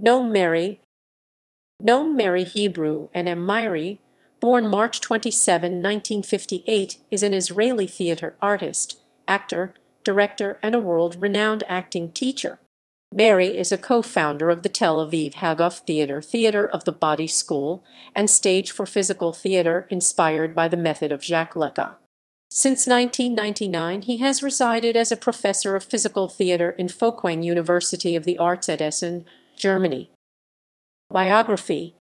Noam Mary, Noam Mary Hebrew and Amiri, born March 27, 1958, is an Israeli theater artist, actor, director, and a world-renowned acting teacher. Mary is a co-founder of the Tel Aviv Hagov Theater Theater of the Body School and Stage for Physical Theater inspired by the method of Jacques Lacan. Since 1999, he has resided as a professor of physical theater in Fokwang University of the Arts at Essen, Germany. Biography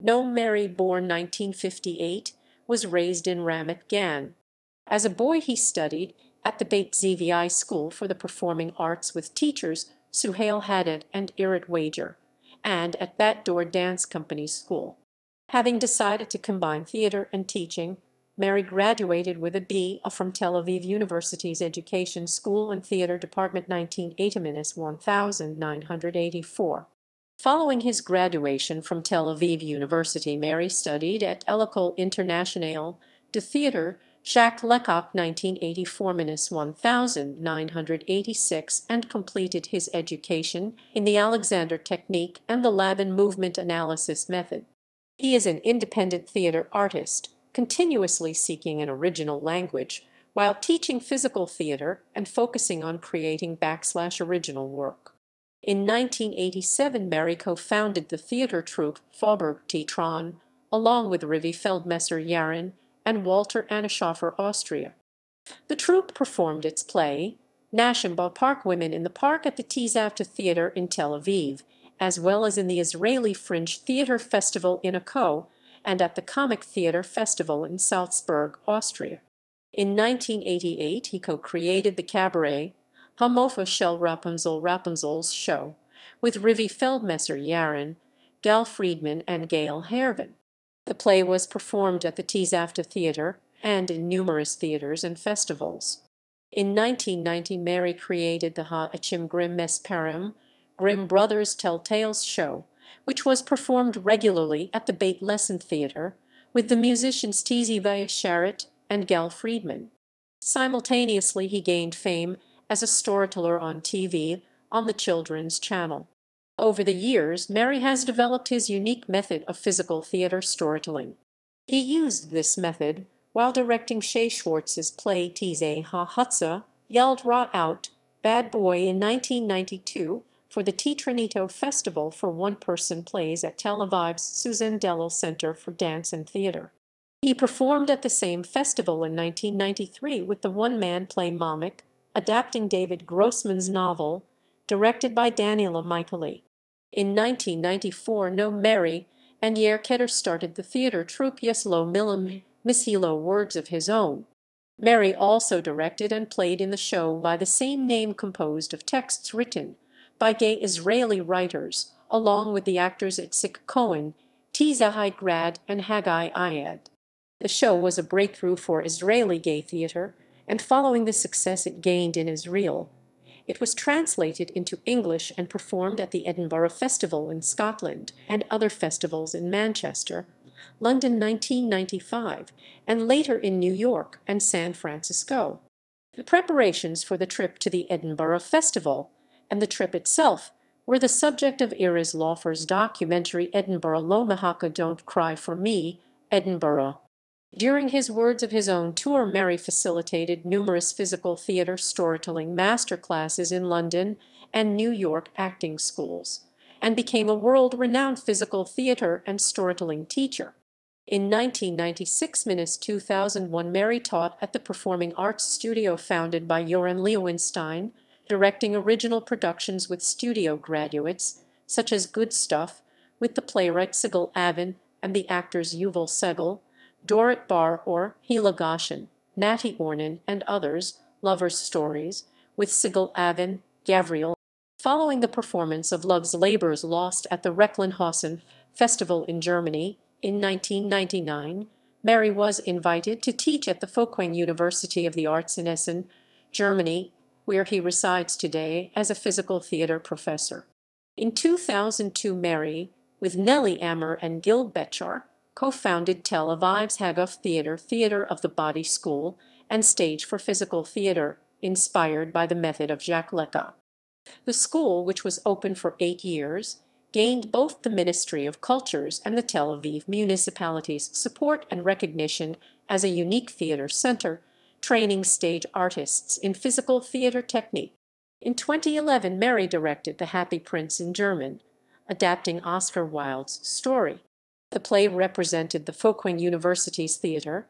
No Mary born 1958 was raised in Ramat Gan. As a boy he studied at the Beit Zvi School for the Performing Arts with teachers Suhail Hadid and Irit Wager, and at Bat Door Dance Company School. Having decided to combine theater and teaching, Mary graduated with a B from Tel Aviv University's Education School and Theater Department 1980-1984. Following his graduation from Tel Aviv University, Mary studied at École Internationale de Theatre, Jacques Lecoq 1984-1986 and completed his education in the Alexander Technique and the Laban Movement Analysis Method. He is an independent theater artist continuously seeking an original language while teaching physical theatre and focusing on creating backslash original work. In 1987, Mary co-founded the theatre troupe Fauberg Tron along with Rivi Feldmesser Yarin and Walter Anischoffer Austria. The troupe performed its play, Nashimba Park Women in the Park at the Tizafta Theatre in Tel Aviv, as well as in the Israeli Fringe Theatre Festival in Akko and at the Comic Theatre Festival in Salzburg, Austria. In 1988 he co-created the cabaret Homophoschel Rapunzel Rapunzel's Show with Rivi Feldmesser Yaron, Gal Friedman and Gail Hervin. The play was performed at the Tisafta Theatre and in numerous theaters and festivals. In 1990, Mary created the Ha Achim Grimm Mesperim, Grimm Brothers Tell Tales show, which was performed regularly at the Beit Lesson Theatre with the musicians Tizi Vaisharit and Gal Friedman. Simultaneously, he gained fame as a storyteller on TV on the Children's Channel. Over the years, Mary has developed his unique method of physical theater storytelling. He used this method while directing Shea Schwartz's play Tize Ha Hutza, Yelled Rot Out, Bad Boy in 1992, for the Titranito Festival for one-person plays at Tel Aviv's Susan Delil Center for Dance and Theater. He performed at the same festival in 1993 with the one-man play Mamik, adapting David Grossman's novel, directed by Daniela Michaeli. In 1994, No Mary and Yerketter started the theater troupe Yeslo Milam, Mishilo Words of His Own. Mary also directed and played in the show by the same name composed of texts written by gay Israeli writers, along with the actors Itzik Cohen, Tizahai Grad, and Haggai Ayad. The show was a breakthrough for Israeli gay theater, and following the success it gained in Israel, it was translated into English and performed at the Edinburgh Festival in Scotland and other festivals in Manchester, London 1995, and later in New York and San Francisco. The preparations for the trip to the Edinburgh Festival and the trip itself were the subject of Iris Laufer's documentary Edinburgh Lomahaka Don't Cry For Me, Edinburgh. During his Words of His Own tour, Mary facilitated numerous physical theatre storytelling masterclasses in London and New York acting schools, and became a world-renowned physical theatre and storytelling teacher. In 1996 minus 2001, Mary taught at the Performing Arts Studio founded by Joran Lewinstein, directing original productions with studio graduates, such as Good Stuff, with the playwright Sigal Avin and the actors Yuval Segal, Dorit Bar or Hila Goshen, Natty Ornan, and others, Lover's Stories, with Sigal Avin, Gavriel, following the performance of Love's Labour's Lost at the Recklinghausen Festival in Germany in 1999, Mary was invited to teach at the Folkwang University of the Arts in Essen, Germany, where he resides today as a physical theater professor. In 2002, Mary, with Nellie Ammer and Gil Betchar, co-founded Tel Aviv's Hagov Theater Theater of the Body School and Stage for Physical Theater, inspired by the method of Jacques Leca. The school, which was open for eight years, gained both the Ministry of Cultures and the Tel Aviv municipality's support and recognition as a unique theater center training stage artists in physical theater technique. In 2011, Mary directed The Happy Prince in German, adapting Oscar Wilde's story. The play represented the Folkwang University's theater.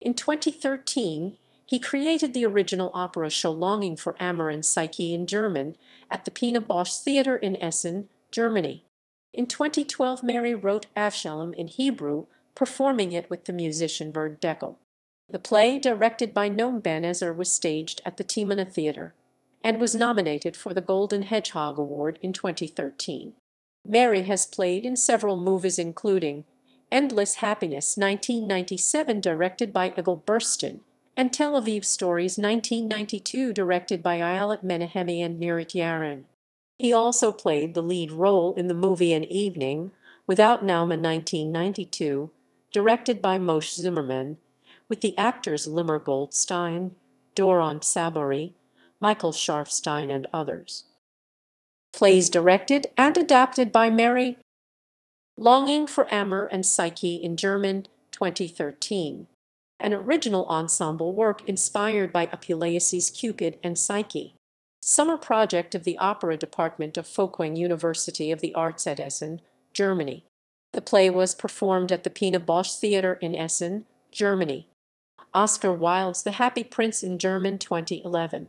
In 2013, he created the original opera show Longing for Amor and Psyche in German at the Pina Bausch Theater in Essen, Germany. In 2012, Mary wrote Avshalom in Hebrew, performing it with the musician Verd Deckel. The play directed by Noam Benezer was staged at the Temana Theatre, and was nominated for the Golden Hedgehog Award in 2013. Mary has played in several movies including Endless Happiness 1997 directed by Egil Burstyn and Tel Aviv Stories 1992 directed by Ayelet Menahemi and Nirit Yaron. He also played the lead role in the movie An Evening Without Nauma 1992 directed by Moshe Zimmerman with the actors Limmer Goldstein, Doron Saboury, Michael Scharfstein, and others. Plays directed and adapted by Mary. Longing for Amor and Psyche in German, 2013. An original ensemble work inspired by Apuleius' Cupid and Psyche. Summer project of the Opera Department of Folkwang University of the Arts at Essen, Germany. The play was performed at the Pina Bausch Theater in Essen, Germany. Oscar Wilde's The Happy Prince in German 2011.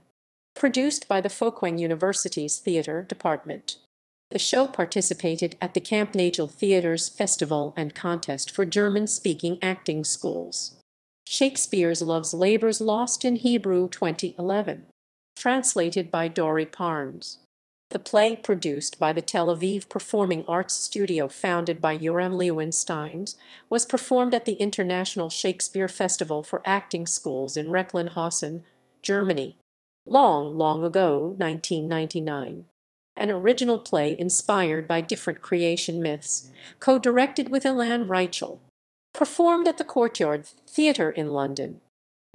Produced by the Folkwang University's Theater Department. The show participated at the Camp Nagel Theaters Festival and Contest for German-speaking acting schools. Shakespeare's Love's Labour's Lost in Hebrew 2011. Translated by Dory Parnes the play produced by the Tel Aviv Performing Arts Studio founded by Yoram Lewinstein was performed at the International Shakespeare Festival for Acting Schools in Recklinghausen, Germany, long, long ago, 1999 an original play inspired by different creation myths, co-directed with Ilan Reichel. Performed at the Courtyard Theatre in London.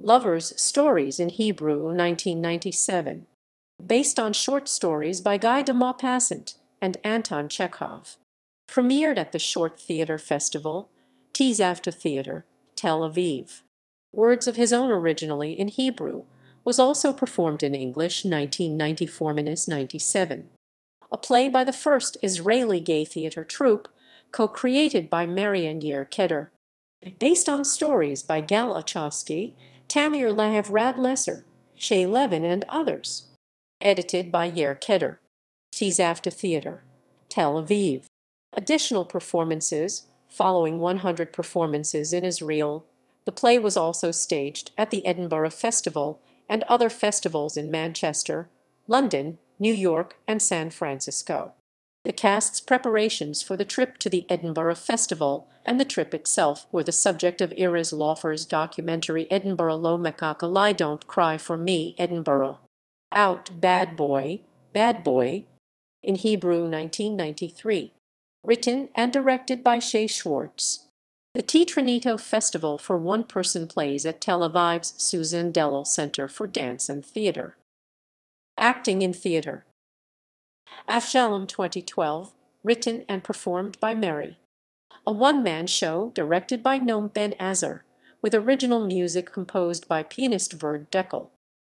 Lover's Stories in Hebrew, 1997 based on short stories by Guy de Maupassant and Anton Chekhov. Premiered at the Short Theater Festival, Tees After Theater, Tel Aviv. Words of his own originally in Hebrew was also performed in English 1994-97. A play by the first Israeli gay theater troupe, co-created by Marian Yer Keder. Based on stories by Gal Achowski, Tamir Lahav Radlesser, Shay Levin, and others edited by Yair Keder, Tees After Theater, Tel Aviv. Additional performances, following 100 performances in Israel, the play was also staged at the Edinburgh Festival and other festivals in Manchester, London, New York, and San Francisco. The cast's preparations for the trip to the Edinburgh Festival and the trip itself were the subject of Iris Laufer's documentary Edinburgh Lo Macaca Lie Don't Cry for Me, Edinburgh out Bad Boy, Bad Boy, in Hebrew 1993, written and directed by Shay Schwartz. The Titranito Festival for One Person plays at Tel Aviv's Susan Dellel Center for Dance and Theater. Acting in Theater Afshalom 2012, written and performed by Mary. A one-man show directed by Noam ben Azer, with original music composed by pianist Verd Deckel.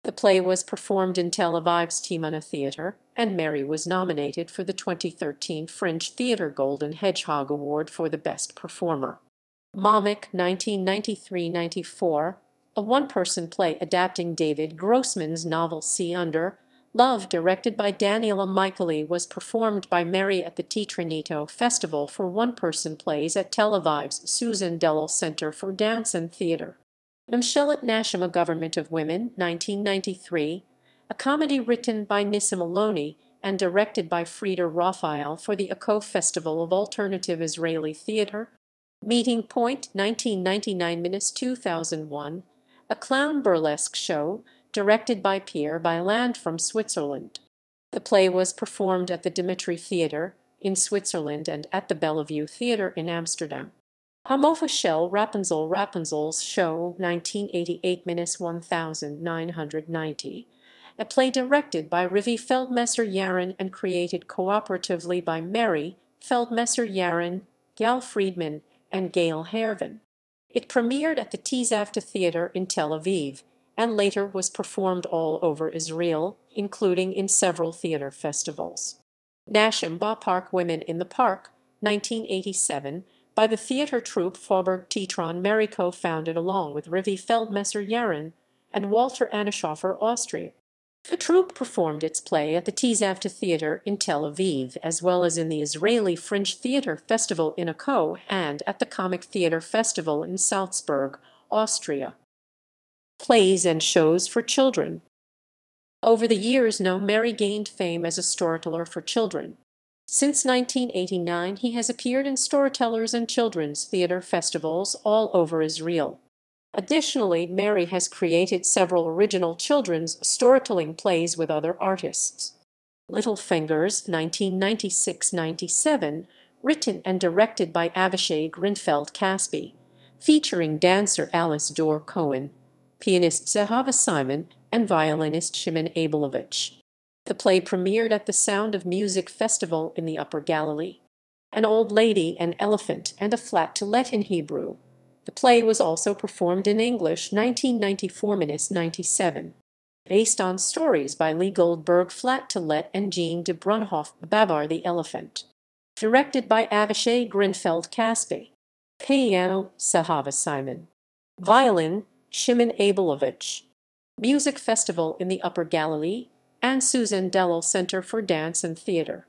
The play was performed in Tel Aviv's Timana Theatre, and Mary was nominated for the 2013 Fringe Theatre Golden Hedgehog Award for the Best Performer. Momick 1993-94, a one-person play adapting David Grossman's novel See Under, Love directed by Daniela Michaeli was performed by Mary at the Titranito Festival for one-person plays at Tel Aviv's Susan Dellal Center for Dance and Theater. Mshellot Nashim: A Government of Women, 1993, a comedy written by Nissa Maloney and directed by Frida Raphael for the Aco Festival of Alternative Israeli Theater, Meeting Point 1999-2001, a clown burlesque show directed by Pierre Byland from Switzerland. The play was performed at the Dimitri Theater in Switzerland and at the Bellevue Theater in Amsterdam. Shell Rapunzel Rapunzel's Show (1988 1990), a play directed by Rivi Feldmesser Yaron and created cooperatively by Mary Feldmesser Yaron, Gal Friedman, and Gail Hervin. It premiered at the Tisafta Theater in Tel Aviv and later was performed all over Israel, including in several theater festivals. Nashim Park Women in the Park, 1987 by the theatre troupe Faubourg Tetron Merico founded along with Rivi Feldmesser Yaron and Walter Anishofer Austria. The troupe performed its play at the Tizavta Theatre in Tel Aviv, as well as in the Israeli Fringe Theatre Festival in Akko and at the Comic Theatre Festival in Salzburg, Austria. Plays and shows for children. Over the years, No Mary gained fame as a storyteller for children. Since 1989 he has appeared in storytellers and children's theater festivals all over Israel. Additionally, Mary has created several original children's storytelling plays with other artists. Little Fingers, 1996-97, written and directed by Avishai Grinfeld Caspi, featuring dancer Alice Dor Cohen, pianist Zehava Simon, and violinist Shimon Abelovich. The play premiered at the Sound of Music Festival in the Upper Galilee. An Old Lady, an Elephant, and a Flat to Let in Hebrew. The play was also performed in English 1994-97, based on stories by Lee Goldberg Flat to Let and Jean de Brunhoff Babar the Elephant. Directed by Avishay Grinfeld Caspi. Piano, Sahava Simon. Violin, Shimon Abelovich. Music Festival in the Upper Galilee, and Susan Dellal Center for Dance and Theatre.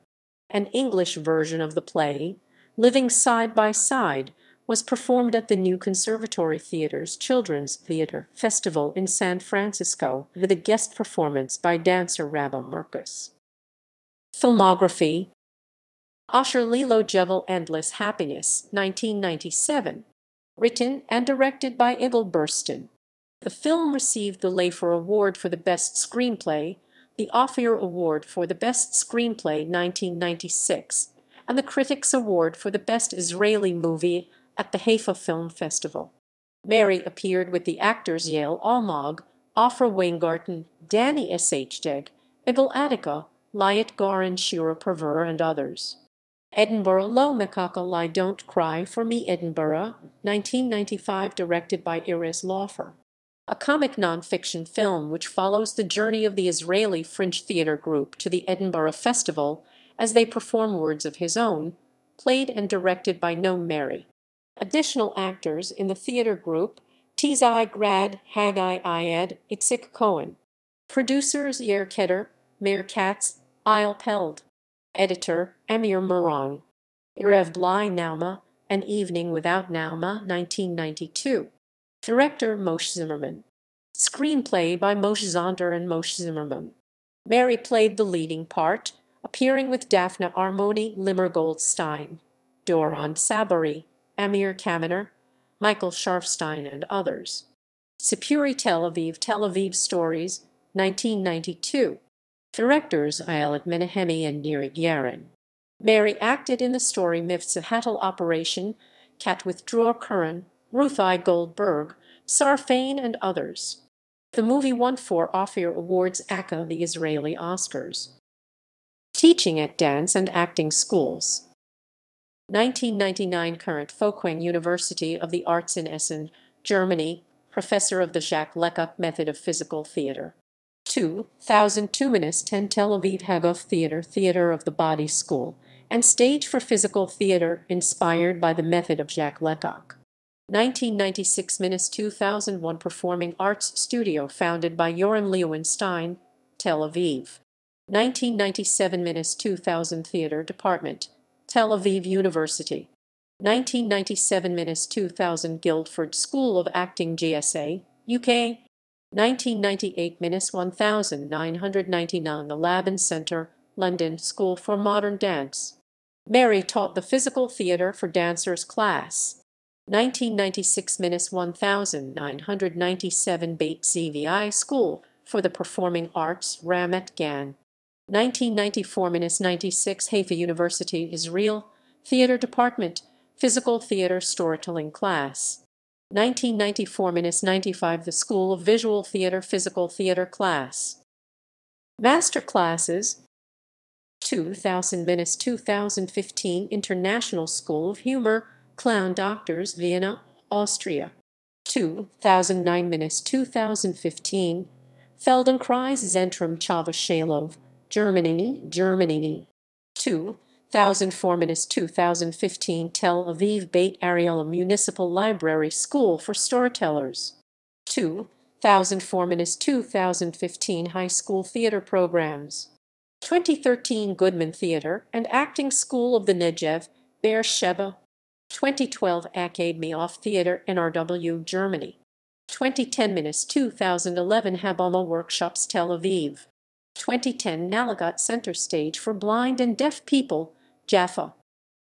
An English version of the play, Living Side by Side, was performed at the New Conservatory Theater's Children's Theater Festival in San Francisco with a guest performance by dancer Rabba Murkus. Filmography Osher Lilo Jevel Endless Happiness, 1997. Written and directed by Idil Burston. The film received the Lafer Award for the Best Screenplay the Ophir Award for the Best Screenplay 1996 and the Critics Award for the Best Israeli Movie at the Haifa Film Festival. Mary appeared with the actors Yale Almog, Afra Weingarten, Danny S. H. Deg, Ibel Attica, Lyat Garin, Shira Perver, and others. Edinburgh Lo Makakal I Don't Cry for Me Edinburgh, 1995, directed by Iris Lawfer a comic nonfiction film which follows the journey of the Israeli Fringe Theatre Group to the Edinburgh Festival as they perform Words of His Own, played and directed by Noam Mary. Additional actors in the theatre group Tizai Grad, Haggai Ayed, Itzik Cohen. Producers Yer Keder, Meir Katz, Isle Peld. Editor Amir Morong. Rev Bly Nauma, An Evening Without Nauma, 1992. Director Moshe Zimmerman. Screenplay by Moshe Zonder and Moshe Zimmerman. Mary played the leading part, appearing with Daphne Armoni, Limmer Goldstein, Doron Sabari, Amir Kaminer, Michael Sharfstein, and others. Sipuri Tel Aviv Tel Aviv Stories, 1992. Directors Ayelet Menahemi and Neri Guerin. Mary acted in the story Mifsahatal Operation, Cat Withdraw Curran, Ruthie Goldberg, Sarfane, and others. The movie won four Ophir Awards aka the Israeli Oscars. Teaching at Dance and Acting Schools 1999 current Folkwang University of the Arts in Essen, Germany, professor of the Jacques Lecup method of physical theater. 2002 ten Tel Aviv Hagov Theater Theater of the Body School, and Stage for Physical Theater inspired by the method of Jacques Lecoq. 1996-2001 Performing Arts Studio founded by Yoram Lewinstein, Tel Aviv. 1997-2000 Theater Department, Tel Aviv University. 1997-2000 Guildford School of Acting GSA, UK. 1998-1999 The Laban Centre, London School for Modern Dance. Mary taught the Physical Theatre for Dancers class. 1996-1997 Bates CVI School for the Performing Arts Ramat Gan. 1994-96 Haifa University Israel Theater Department Physical Theater Storytelling Class 1994-95 The School of Visual Theater Physical Theater Class Master Classes 2000-2015 International School of Humor Clown Doctors, Vienna, Austria, 2009 2015. Feldenkrais Zentrum Chavashilov, Germany, Germany, 2004 2015. Tel Aviv Beit Ariel Municipal Library School for Storytellers, 2004 2015. High School Theater Programs, 2013. Goodman Theater and Acting School of the Negev, Beersheba, 2012 Academy Off Theater NRW Germany. 2010 Minus 2011 Habala Workshops Tel Aviv. 2010 Nalagat Center Stage for Blind and Deaf People, Jaffa.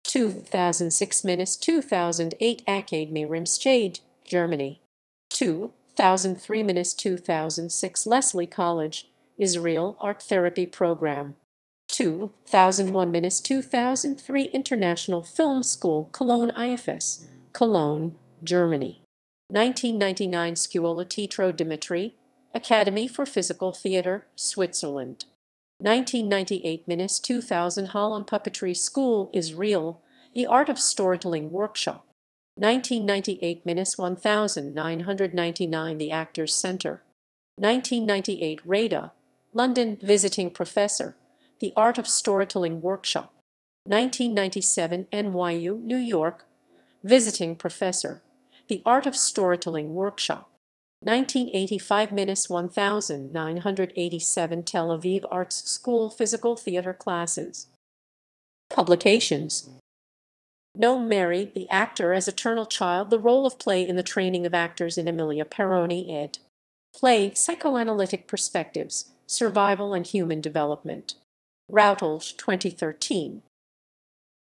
2006 Minus 2008 Academy Rimstade, Germany. 2003 Minus 2006 Leslie College, Israel Art Therapy Program. 2001-2003 International Film School Cologne IFS, Cologne, Germany. 1999 Scuola Titro Dimitri, Academy for Physical Theatre, Switzerland. 1998-2000 Holland Puppetry School, Israel, The Art of Storytelling Workshop. 1998-1999 The Actors Centre. 1998 Rada, London Visiting Professor. The Art of Storytelling Workshop, 1997 NYU, New York, Visiting Professor, The Art of Storytelling Workshop, 1985-1987 Tel Aviv Arts School Physical Theater Classes. Publications Noam Mary, The Actor as Eternal Child, The Role of Play in the Training of Actors in Emilia Peroni ed. Play, Psychoanalytic Perspectives, Survival and Human Development. Routledge, 2013.